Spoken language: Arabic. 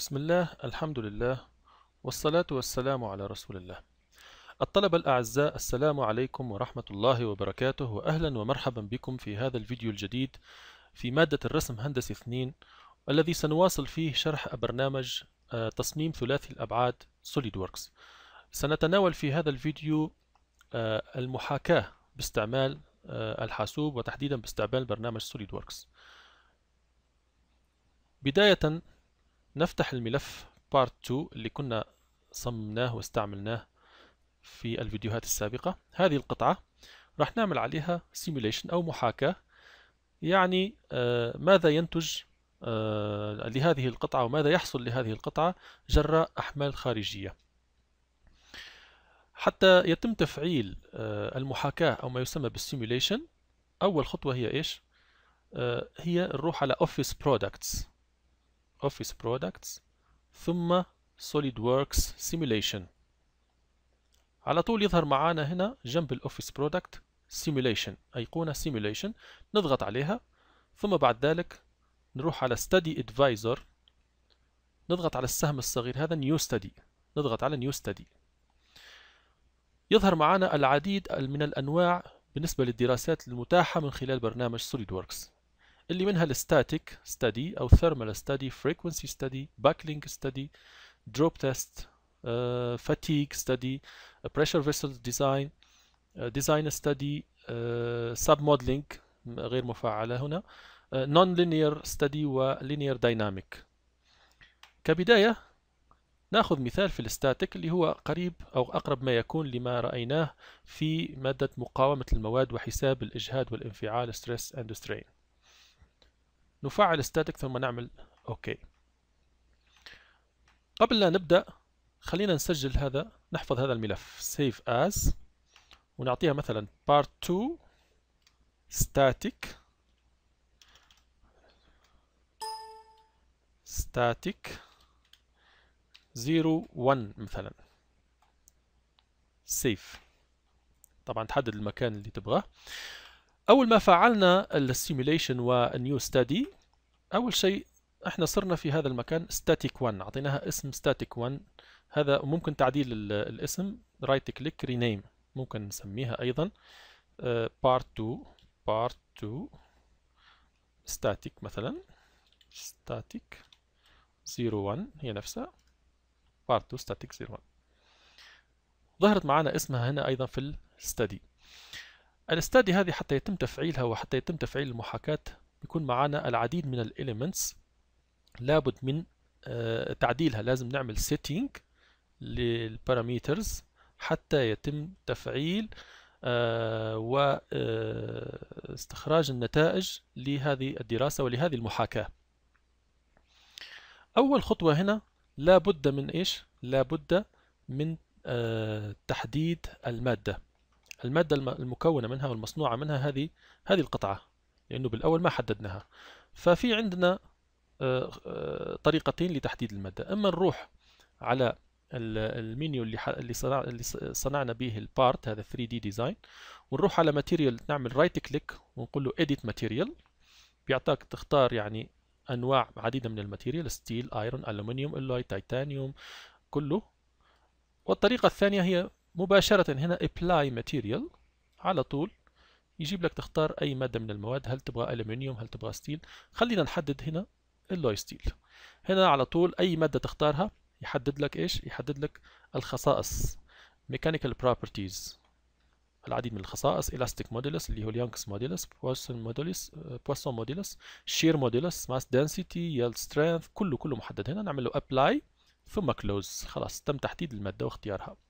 بسم الله الحمد لله والصلاة والسلام على رسول الله الطلبة الأعزاء السلام عليكم ورحمة الله وبركاته وأهلا ومرحبا بكم في هذا الفيديو الجديد في مادة الرسم هندسي 2 الذي سنواصل فيه شرح برنامج آه، تصميم ثلاثي الأبعاد SolidWorks سنتناول في هذا الفيديو آه، المحاكاة باستعمال آه، الحاسوب وتحديدا باستعمال برنامج SolidWorks بداية نفتح الملف part 2 اللي كنا صممناه واستعملناه في الفيديوهات السابقة هذه القطعة راح نعمل عليها simulation أو محاكاة يعني آه، ماذا ينتج آه، لهذه القطعة وماذا يحصل لهذه القطعة جراء أحمال خارجية حتى يتم تفعيل آه، المحاكاة أو ما يسمى بالسيموليشن أول خطوة هي إيش؟ هي نروح على Office Products Office Products ثم SolidWorks Simulation على طول يظهر معانا هنا جنب الأوفيس برودكت Simulation أيقونة Simulation نضغط عليها ثم بعد ذلك نروح على Study Advisor نضغط على السهم الصغير هذا New Study نضغط على New Study يظهر معانا العديد من الأنواع بالنسبة للدراسات المتاحة من خلال برنامج SolidWorks اللي منها الستاتيك ستدي او ثيرمال ستدي فريكونسي ستدي باكلينج ستدي دروب تيست فاتيج ستدي بريشر فيسل ديزاين ديزاين ستدي سب موديلينج غير مفعله هنا نون لينير ستدي ولينير دايناميك كبدايه ناخذ مثال في الستاتيك اللي هو قريب او اقرب ما يكون لما رايناه في ماده مقاومه المواد وحساب الاجهاد والانفعال ستريس اند سترين نفعل static ثم نعمل OK قبل لا نبدأ خلينا نسجل هذا نحفظ هذا الملف save as ونعطيها مثلا part 2 static static 01 مثلا save طبعا تحدد المكان اللي تبغاه أول ما فعلنا السيميليشن والنيو ستادي أول شيء احنا صرنا في هذا المكان ستاتيك 1 أعطيناها اسم ستاتيك 1 هذا ممكن تعديل الاسم رايت كليك رينيم ممكن نسميها أيضا بارت 2 بارت 2 ستاتيك مثلا static 01 هي نفسها بارت 2 static 01 ظهرت معنا اسمها هنا أيضا في الستدي الاستادي هذه حتى يتم تفعيلها وحتى يتم تفعيل المحاكاة بيكون معنا العديد من الاليمنتس لابد من آه، تعديلها لازم نعمل سيتينج للباراميترز حتى يتم تفعيل آه، واستخراج آه، النتائج لهذه الدراسة ولهذه المحاكاة أول خطوة هنا لابد من إيش؟ لابد من تحديد المادة المادة المكونة منها والمصنوعة منها هذه هذه القطعة لأنه بالأول ما حددناها ففي عندنا آه، آه، طريقتين لتحديد المادة إما نروح على المنيو اللي اللي, اللي صنعنا به البارت هذا 3 دي ديزاين ونروح على ماتيريال نعمل رايت كليك ونقول له اديت ماتيريال بيعطاك تختار يعني انواع عديده من الماتيريال ستيل ايرون الومنيوم الوي تيتانيوم كله والطريقه الثانيه هي مباشرة هنا apply material على طول يجيب لك تختار أي مادة من المواد هل تبغى ألمنيوم هل تبغى ستيل خلينا نحدد هنا اللوي ستيل هنا على طول أي مادة تختارها يحدد لك إيش يحدد لك الخصائص mechanical properties العديد من الخصائص elastic modulus اللي هو اليانكس modulus Poisson modulus آه، Poisson modulus shear modulus mass density yield strength كله كله محدد هنا نعمل له apply ثم close خلاص تم تحديد المادة واختيارها